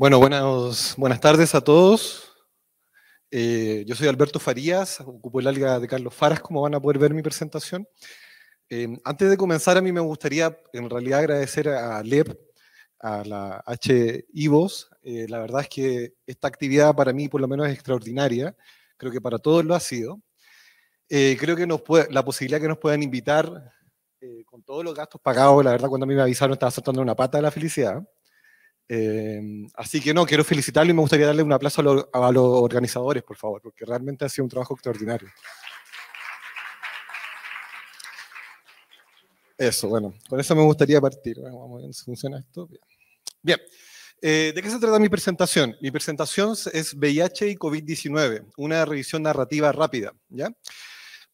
Bueno, buenas, tardes a todos. Eh, yo soy Alberto Farías, ocupo el alga de Carlos Faras, como van a poder ver mi presentación. Em, antes de comenzar, a mí me gustaría en realidad agradecer a LEP, a la H. Eh, la verdad es que esta actividad para mí por lo menos es extraordinaria, creo que para todos lo ha sido. Eh, creo que nos la posibilidad que nos puedan invitar con todos los gastos pagados, la verdad cuando a mí me avisaron estaba saltando una pata de la felicidad. Em, así que no, quiero felicitarlo y me gustaría darle un aplauso a, los organizadores, por favor, porque realmente ha sido un trabajo extraordinario. Eso, bueno, con eso me gustaría partir. Vamos funciona esto. Bien. Eh, ¿De qué se trata mi presentación? Mi presentación es VIH y COVID-19, una revisión narrativa rápida. ¿ya?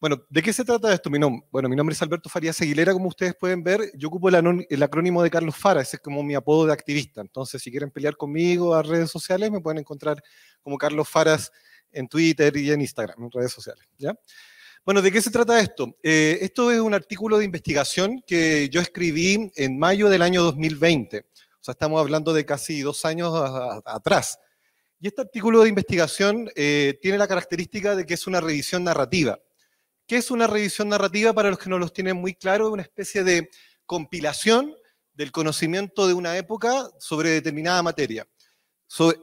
Bueno, ¿de qué se trata esto? Mi bueno, mi nombre es Alberto Farías Aguilera, como ustedes pueden ver, yo ocupo el, acrónimo de Carlos Faras, ese es como mi apodo de activista. Entonces, si quieren pelear conmigo a redes sociales, me pueden encontrar como Carlos Faras en Twitter y en Instagram, en redes sociales, ¿ya? Bueno, ¿de qué se trata esto? Eh, esto es un artículo de investigación que yo escribí en mayo del año 2020. O sea, estamos hablando de casi dos años atrás. Y este artículo de investigación eh, tiene la característica de que es una revisión narrativa que es una revisión narrativa para los que no los tienen muy claro, una especie de compilación del conocimiento de una época sobre determinada materia.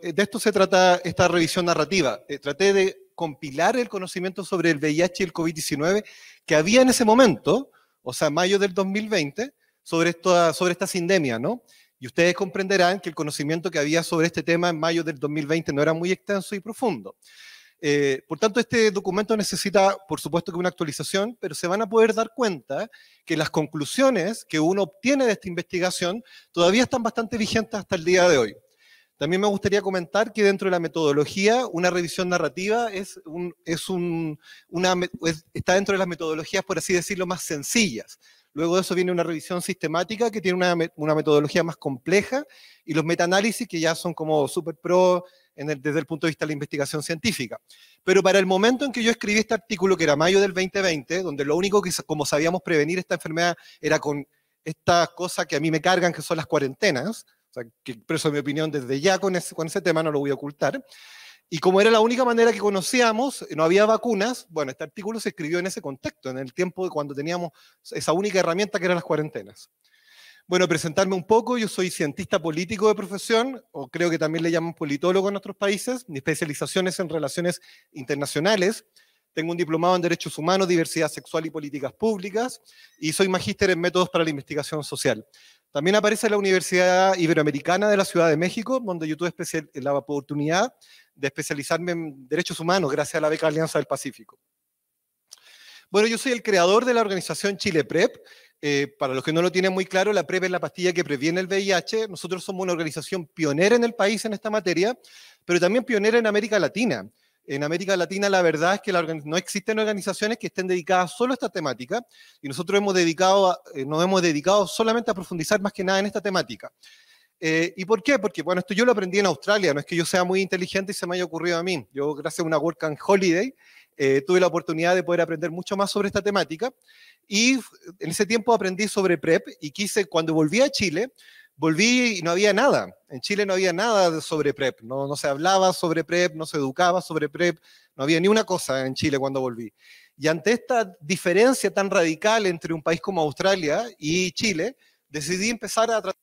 Eh, de esto se trata esta revisión narrativa. Eh, traté de compilar el conocimiento sobre el VIH y el COVID-19 que había en ese momento, o sea, mayo del 2020, sobre esta, sobre esta sindemia, ¿no? Y ustedes comprenderán que el conocimiento que había sobre este tema en mayo del 2020 no era muy extenso y profundo. Eh, por tanto, este documento necesita, por supuesto, que una actualización, pero se van a poder dar cuenta que las conclusiones que uno obtiene de esta investigación todavía están bastante vigentes hasta el día de hoy. También me gustaría comentar que dentro de la metodología, una revisión narrativa es está dentro de las metodologías, por así decirlo, más sencillas. Luego de eso viene una revisión sistemática que tiene una, una metodología más compleja y los metaanálisis que ya son como super pro, desde el punto de vista de la investigación científica. Pero para el momento en que yo escribí este artículo, que era mayo del 2020, donde lo único que como sabíamos prevenir esta enfermedad era con esta cosa que a mí me cargan, que son las cuarentenas, o sea, que expreso mi opinión desde ya con ese, con ese tema, no lo voy a ocultar. Y como era la única manera que conocíamos, eh, no había vacunas, bueno, este artículo se escribió en ese contexto, en el tiempo de cuando teníamos esa única herramienta que eran las cuarentenas. Bueno, presentarme un poco, yo soy cientista político de profesión, o creo que también le llaman politólogo en otros países, mi especialización es en relaciones internacionales, tengo un diplomado en Derechos Humanos, Diversidad Sexual y Políticas Públicas, y soy magíster en métodos para la investigación social. También aparece en la Universidad Iberoamericana de la Ciudad de México, donde yo tuve la oportunidad de especializarme en derechos humanos gracias a la beca Alianza del Pacífico. Bueno, yo soy el creador de la organización Chile Prep, eh, para los que no lo tienen muy claro, la PrEP es la pastilla que previene el VIH. Nosotros somos una organización pionera en el país en esta materia, pero también pionera en América Latina. En América Latina la verdad es que no existen organizaciones que estén dedicadas solo a esta temática y nosotros hemos dedicado eh, nos hemos dedicado solamente a profundizar más que nada en esta temática. Eh, ¿Y por qué? Porque, bueno, esto yo lo aprendí en Australia, no es que yo sea muy inteligente y se me haya ocurrido a mí. Yo, gracias a una Work and Holiday, eh, tuve la oportunidad de poder aprender mucho más sobre esta temática y en ese tiempo aprendí sobre PrEP y quise, cuando volví a Chile, volví y no había nada. En Chile no había nada sobre PrEP, no, no se hablaba sobre PrEP, no se educaba sobre PrEP, no había ni una cosa en Chile cuando volví. Y ante esta diferencia tan radical entre un país como Australia y Chile, decidí empezar a tratar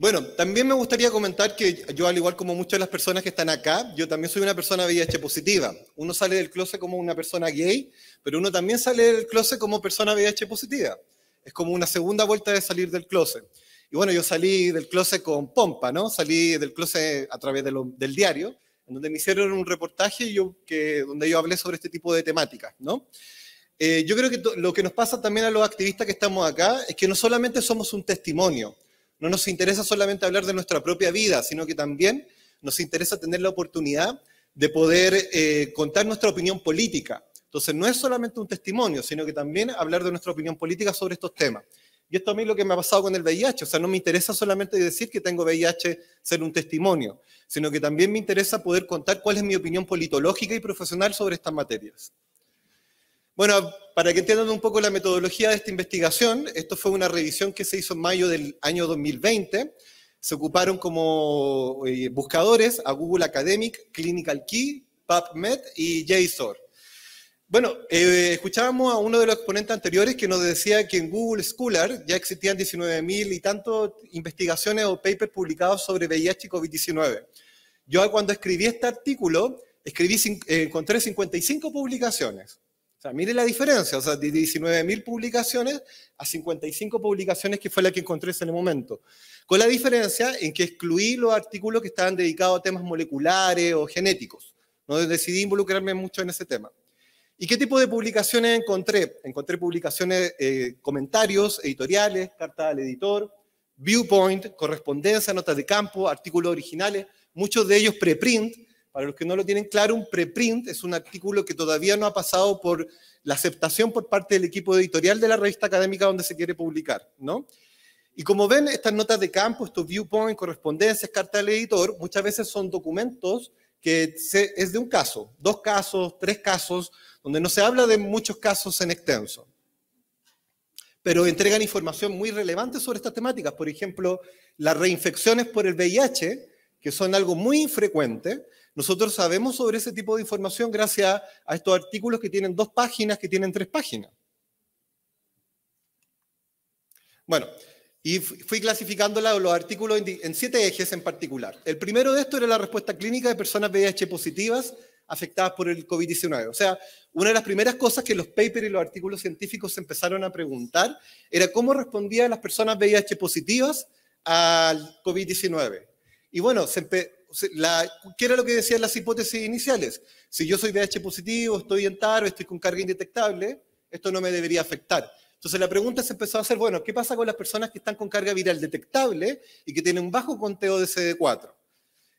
bueno, también me gustaría comentar que yo, al igual como muchas de las personas que están acá, yo también soy una persona VIH positiva. Uno sale del closet como una persona gay, pero uno también sale del closet como persona VIH positiva. Es como una segunda vuelta de salir del closet. Y bueno, yo salí del closet con pompa, ¿no? Salí del closet a través del diario, en donde me hicieron un reportaje yo, donde yo hablé sobre este tipo de temáticas, ¿no? Eh, yo creo que lo que nos pasa también a los activistas que estamos acá es que no solamente somos un testimonio, no nos interesa solamente hablar de nuestra propia vida, sino que también nos interesa tener la oportunidad de poder eh, contar nuestra opinión política. Entonces, no es solamente un testimonio, sino que también hablar de nuestra opinión política sobre estos temas. Y esto a mí es lo que me ha pasado con el VIH, o sea, no me interesa solamente decir que tengo VIH ser un testimonio, sino que también me interesa poder contar cuál es mi opinión politológica y profesional sobre estas materias. Bueno, para que entiendan un poco la metodología de esta investigación, esto fue una revisión que se hizo en mayo del año 2020. Se ocuparon como eh, buscadores a Google Academic, Clinical Key, PubMed y JSOR. Bueno, eh, escuchábamos a uno de los exponentes anteriores que nos decía que en Google Scholar ya existían 19.000 y tantos investigaciones o papers publicados sobre VIH y COVID-19. Yo cuando escribí este artículo, eh, encontré 55 publicaciones. O sea, mire la diferencia, o sea, de 19.000 publicaciones a 55 publicaciones que fue la que encontré en ese momento. Con la diferencia en que excluí los artículos que estaban dedicados a temas moleculares o genéticos. No decidí involucrarme mucho en ese tema. ¿Y qué tipo de publicaciones encontré? Encontré publicaciones, eh, comentarios, editoriales, carta al editor, viewpoint, correspondencia, notas de campo, artículos originales, muchos de ellos preprint, para los que no lo tienen claro, un preprint es un artículo que todavía no ha pasado por la aceptación por parte del equipo editorial de la revista académica donde se quiere publicar, ¿no? Y como ven, estas notas de campo, estos viewpoints, correspondencias, carta del editor, muchas veces son documentos que se, es de un caso, dos casos, tres casos, donde no se habla de muchos casos en extenso. Pero entregan información muy relevante sobre estas temáticas. Por ejemplo, las reinfecciones por el VIH que son algo muy infrecuente. Nosotros sabemos sobre ese tipo de información gracias a estos artículos que tienen dos páginas, que tienen tres páginas. Bueno, y fui clasificando los artículos en siete ejes en particular. El primero de estos era la respuesta clínica de personas VIH positivas afectadas por el COVID-19. O sea, una de las primeras cosas que los papers y los artículos científicos empezaron a preguntar era cómo respondían las personas VIH positivas al COVID-19. Y bueno, ¿qué era lo que decían las hipótesis iniciales? Si yo soy VH positivo, estoy en TARO, estoy con carga indetectable, esto no me debería afectar. Entonces la pregunta se empezó a hacer, bueno, ¿qué pasa con las personas que están con carga viral detectable y que tienen un bajo conteo de CD4?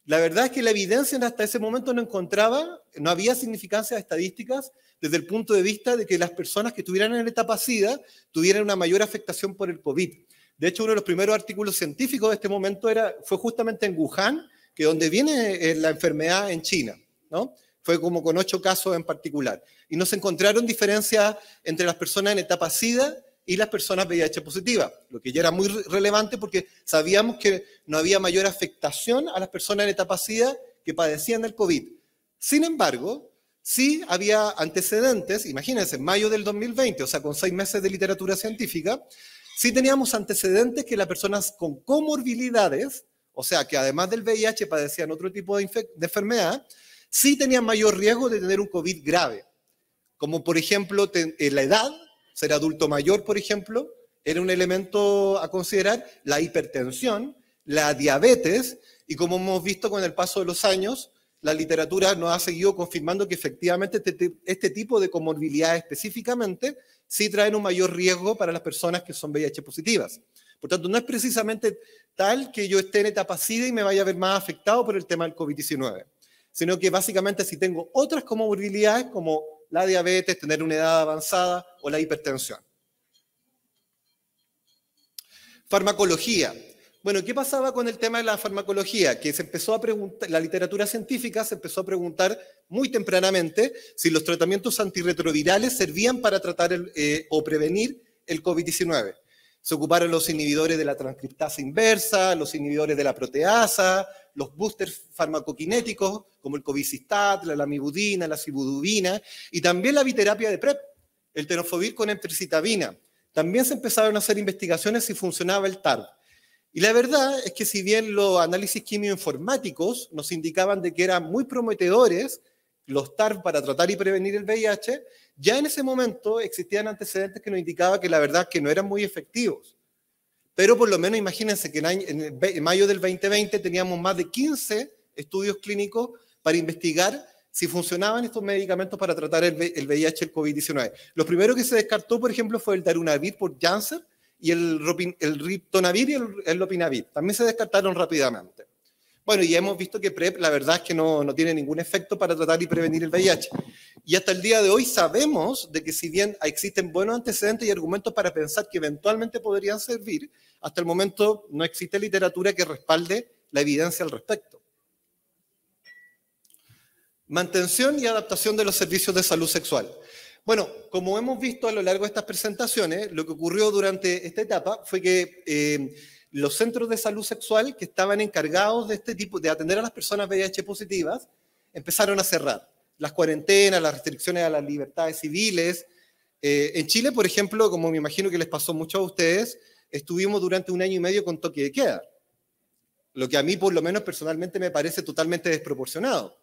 La verdad es que la evidencia hasta ese momento no encontraba, no había significancia estadísticas desde el punto de vista de que las personas que estuvieran en la etapa SIDA tuvieran una mayor afectación por el COVID. De hecho, uno de los primeros artículos científicos de este momento era, fue justamente en Wuhan, que donde viene eh, la enfermedad en China, ¿no? Fue como con ocho casos en particular. Y nos se encontraron diferencias entre las personas en etapa SIDA y las personas VIH positiva, lo que ya era muy relevante porque sabíamos que no había mayor afectación a las personas en etapa SIDA que padecían del COVID. Sin embargo, sí había antecedentes, imagínense, en mayo del 2020, o sea, con seis meses de literatura científica, Sí teníamos antecedentes que las personas con comorbilidades, o sea, que además del VIH padecían otro tipo de, enfermedad, sí tenían mayor riesgo de tener un COVID grave. Como por ejemplo eh, la edad, ser adulto mayor, por ejemplo, era un elemento a considerar, la hipertensión, la diabetes, y como hemos visto con el paso de los años, la literatura nos ha seguido confirmando que efectivamente este, este, tipo de comorbilidades específicamente sí traen un mayor riesgo para las personas que son VIH positivas. Por tanto, no es precisamente tal que yo esté en etapa SIDA y me vaya a ver más afectado por el tema del COVID-19, sino que básicamente si tengo otras comorbilidades como la diabetes, tener una edad avanzada o la hipertensión. Farmacología. Bueno, ¿qué pasaba con el tema de la farmacología? Que se empezó a preguntar, la literatura científica se empezó a preguntar muy tempranamente si los tratamientos antirretrovirales servían para tratar eh, o prevenir el COVID-19. Se ocuparon los inhibidores de la transcriptasa inversa, los inhibidores de la proteasa, los boosters farmacokinéticos, como el covicistat, la lamibudina, la cibudubina y también la biterapia de PrEP, el tenofovir con emtricitabina. También se empezaron a hacer investigaciones si funcionaba el TARP. Y la verdad es que si bien los análisis quimioinformáticos nos indicaban de que eran muy prometedores los TARP para tratar y prevenir el VIH, ya en ese momento existían antecedentes que nos indicaban que la verdad que no eran muy efectivos. Pero por lo menos imagínense que en, mayo del 2020 teníamos más de 15 estudios clínicos para investigar si funcionaban estos medicamentos para tratar el, el VIH, el COVID-19. Lo primero que se descartó, por ejemplo, fue el darunavir por Janssen, y el, el Riptonavir y el, el, Lopinavir. También se descartaron rápidamente. Bueno, y hemos visto que PrEP, la verdad es que no, no tiene ningún efecto para tratar y prevenir el VIH. Y hasta el día de hoy sabemos de que si bien existen buenos antecedentes y argumentos para pensar que eventualmente podrían servir, hasta el momento no existe literatura que respalde la evidencia al respecto. Mantención y adaptación de los servicios de salud sexual. Bueno, como hemos visto a lo largo de estas presentaciones, lo que ocurrió durante esta etapa fue que eh, los centros de salud sexual que estaban encargados de este tipo, de atender a las personas VIH positivas, empezaron a cerrar. Las cuarentenas, las restricciones a las libertades civiles. Eh, en Chile, por ejemplo, como me imagino que les pasó mucho a ustedes, estuvimos durante un año y medio con toque de queda. Lo que a mí, por lo menos personalmente, me parece totalmente desproporcionado.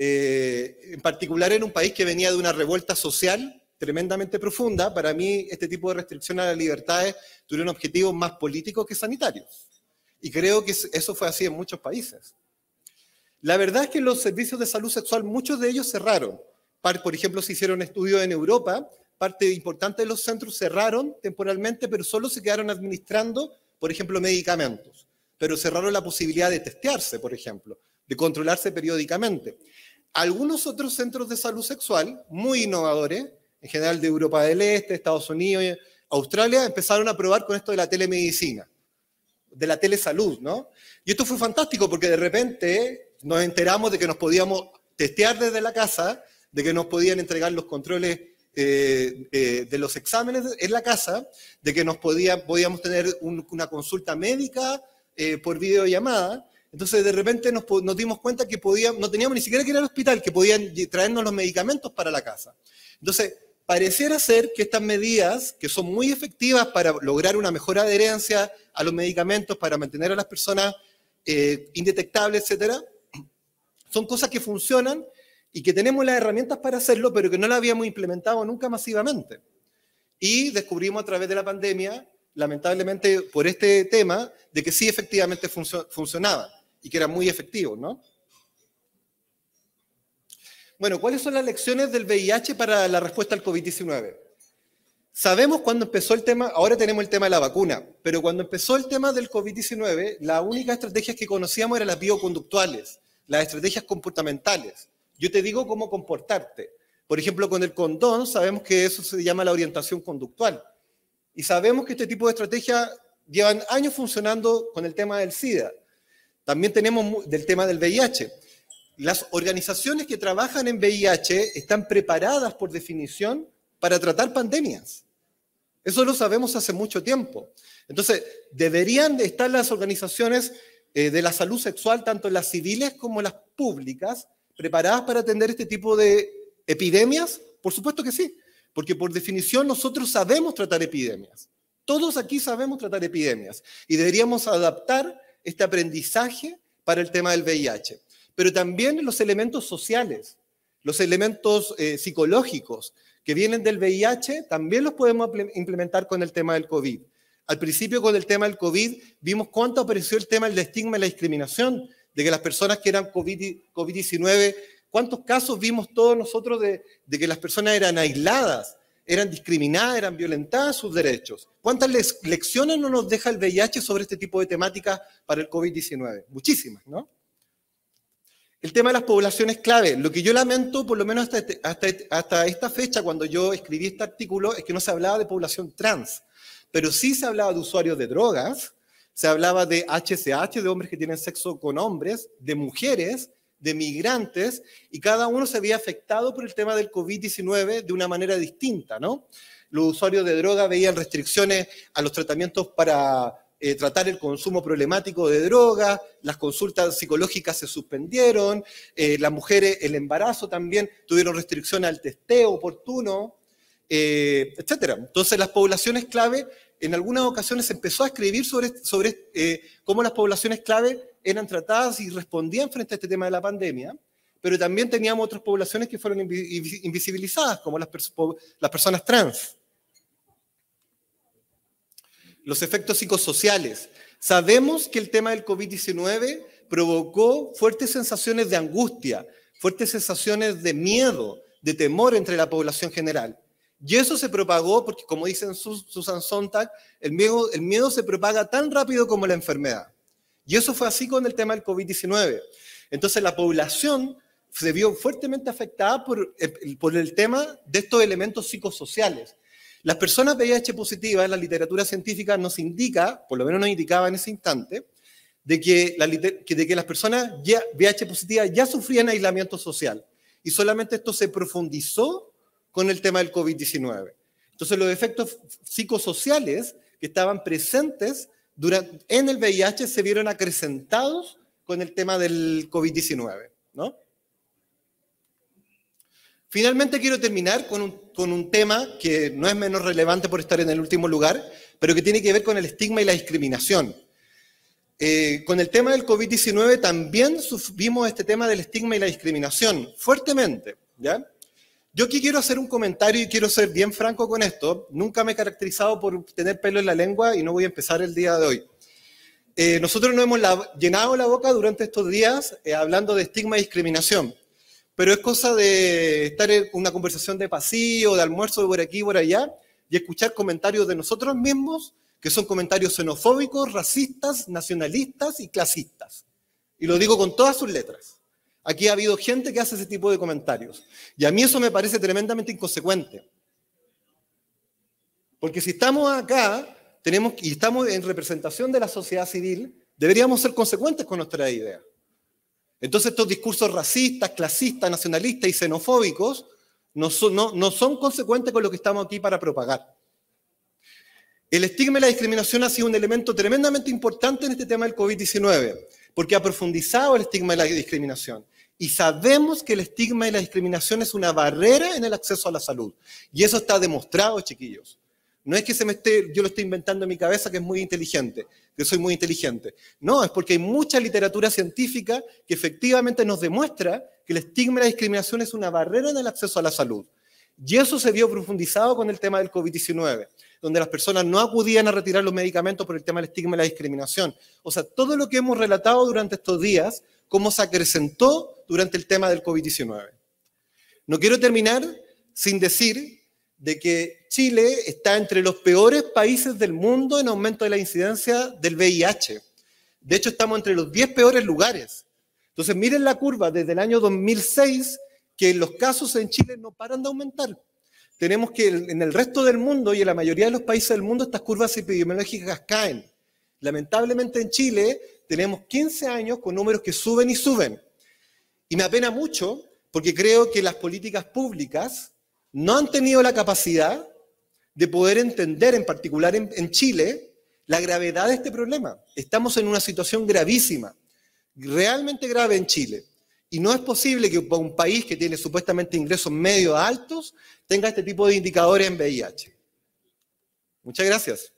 Eh, en particular en un país que venía de una revuelta social tremendamente profunda, para mí este tipo de restricción a las libertades tuvieron objetivos más políticos que sanitarios. Y creo que eso fue así en muchos países. La verdad es que los servicios de salud sexual, muchos de ellos cerraron. Por ejemplo, se hicieron estudios en Europa, parte importante de los centros cerraron temporalmente, pero solo se quedaron administrando, por ejemplo, medicamentos. Pero cerraron la posibilidad de testearse, por ejemplo, de controlarse periódicamente algunos otros centros de salud sexual muy innovadores, en general de Europa del Este, Estados Unidos, Australia, empezaron a probar con esto de la telemedicina, de la telesalud, ¿no? Y esto fue fantástico porque de repente nos enteramos de que nos podíamos testear desde la casa, de que nos podían entregar los controles eh, eh, de los exámenes en la casa, de que nos podía, podíamos tener una consulta médica eh, por videollamada. Entonces de repente nos, dimos cuenta que no teníamos ni siquiera que ir al hospital, que podían traernos los medicamentos para la casa. Entonces, pareciera ser que estas medidas, que son muy efectivas para lograr una mejor adherencia a los medicamentos, para mantener a las personas eh, indetectables, etcétera, son cosas que funcionan y que tenemos las herramientas para hacerlo, pero que no las habíamos implementado nunca masivamente. Y descubrimos a través de la pandemia, lamentablemente por este tema, de que sí efectivamente funcionaba y que era muy efectivo, ¿no? Bueno, ¿cuáles son las lecciones del VIH para la respuesta al COVID-19? Sabemos cuando empezó el tema, ahora tenemos el tema de la vacuna, pero cuando empezó el tema del COVID-19, las únicas estrategias que conocíamos eran las bioconductuales, las estrategias comportamentales. Yo te digo cómo comportarte. Por ejemplo, con el condón sabemos que eso se llama la orientación conductual. Y sabemos que este tipo de estrategias llevan años funcionando con el tema del SIDA. También tenemos del tema del VIH. Las organizaciones que trabajan en VIH están preparadas por definición para tratar pandemias. Eso lo sabemos hace mucho tiempo. Entonces, deberían estar las organizaciones eh, de la salud sexual, tanto las civiles como las públicas, preparadas para atender este tipo de epidemias. Por supuesto que sí, porque por definición nosotros sabemos tratar epidemias. Todos aquí sabemos tratar epidemias y deberíamos adaptar este aprendizaje para el tema del VIH, pero también los elementos sociales, los elementos eh, psicológicos que vienen del VIH, también los podemos implementar con el tema del COVID. Al principio con el tema del COVID vimos cuánto apareció el tema del estigma y la discriminación, de que las personas que eran COVID-19, cuántos casos vimos todos nosotros de que las personas eran aisladas, eran discriminadas, eran violentadas sus derechos. ¿Cuántas lecciones no nos deja el VIH sobre este tipo de temáticas para el COVID-19? Muchísimas, ¿no? El tema de las poblaciones clave. Lo que yo lamento, por lo menos este, este, hasta, esta fecha, cuando yo escribí este artículo, es que no se hablaba de población trans, pero sí se hablaba de usuarios de drogas, se hablaba de HCH, de hombres que tienen sexo con hombres, de mujeres, de migrantes y cada uno se había afectado por el tema del COVID-19 de una manera distinta, ¿no? Los usuarios de droga veían restricciones a los tratamientos para eh, tratar el consumo problemático de drogas, las consultas psicológicas se suspendieron, eh, las mujeres, el embarazo también tuvieron restricción al testeo oportuno, eh, etc. Entonces las poblaciones clave, en algunas ocasiones se empezó a escribir sobre cómo las poblaciones clave eran tratadas y respondían frente a este tema de la pandemia, pero también teníamos otras poblaciones que fueron invisibilizadas, como las, personas trans. Los efectos psicosociales. Sabemos que el tema del COVID-19 provocó fuertes sensaciones de angustia, fuertes sensaciones de miedo, de temor entre la población general. Y eso se propagó porque, como dicen Susan Sontag, el miedo se propaga tan rápido como la enfermedad. Y eso fue así con el tema del COVID-19. Entonces la población se vio fuertemente afectada eh, por, el tema de estos elementos psicosociales. Las personas VIH positivas, la literatura científica nos indica, por lo menos nos indicaba en ese instante, de que, las personas ya, VIH positivas ya sufrían aislamiento social. Y solamente esto se profundizó con el tema del COVID-19. Entonces los efectos psicosociales que estaban presentes en el VIH se vieron acrecentados con el tema del COVID-19, ¿no? Finalmente quiero terminar con un, con un, tema que no es menos relevante por estar en el último lugar, pero que tiene que ver con el estigma y la discriminación. Eh, con el tema del COVID-19 también vimos este tema del estigma y la discriminación fuertemente, ¿ya? Yo aquí quiero hacer un comentario y quiero ser bien franco con esto. Nunca me he caracterizado por tener pelo en la lengua y no voy a empezar el día de hoy. Eh, nosotros no hemos llenado la boca durante estos días eh, hablando de estigma y discriminación, pero es cosa de estar en una conversación de pasillo, de almuerzo de por aquí por allá, y escuchar comentarios de nosotros mismos que son comentarios xenofóbicos, racistas, nacionalistas y clasistas. Y lo digo con todas sus letras. Aquí ha habido gente que hace ese tipo de comentarios. Y a mí eso me parece tremendamente inconsecuente. Porque si estamos acá tenemos, y estamos en representación de la sociedad civil, deberíamos ser consecuentes con nuestra idea. Entonces estos discursos racistas, clasistas, nacionalistas y xenofóbicos no son, consecuentes con lo que estamos aquí para propagar. El estigma y la discriminación ha sido un elemento tremendamente importante en este tema del COVID-19, porque ha profundizado el estigma y la discriminación. Y sabemos que el estigma y la discriminación es una barrera en el acceso a la salud. Y eso está demostrado, chiquillos. No es que se me esté, yo lo estoy inventando en mi cabeza, que es muy inteligente, que soy muy inteligente. No, es porque hay mucha literatura científica que efectivamente nos demuestra que el estigma y la discriminación es una barrera en el acceso a la salud. Y eso se vio profundizado con el tema del COVID-19, donde las personas no acudían a retirar los medicamentos por el tema del estigma y la discriminación. O sea, todo lo que hemos relatado durante estos días cómo se acrecentó durante el tema del COVID-19. No quiero terminar sin decir de que Chile está entre los peores países del mundo en aumento de la incidencia del VIH. De hecho, estamos entre los 10 peores lugares. Entonces, miren la curva desde el año 2006, que los casos en Chile no paran de aumentar. Tenemos que en el resto del mundo y en la mayoría de los países del mundo estas curvas epidemiológicas caen. Lamentablemente en Chile tenemos 15 años con números que suben y suben. Y me apena mucho porque creo que las políticas públicas no han tenido la capacidad de poder entender, en particular en, Chile, la gravedad de este problema. Estamos en una situación gravísima, realmente grave en Chile. Y no es posible que un país que tiene supuestamente ingresos medio altos tenga este tipo de indicadores en VIH. Muchas gracias.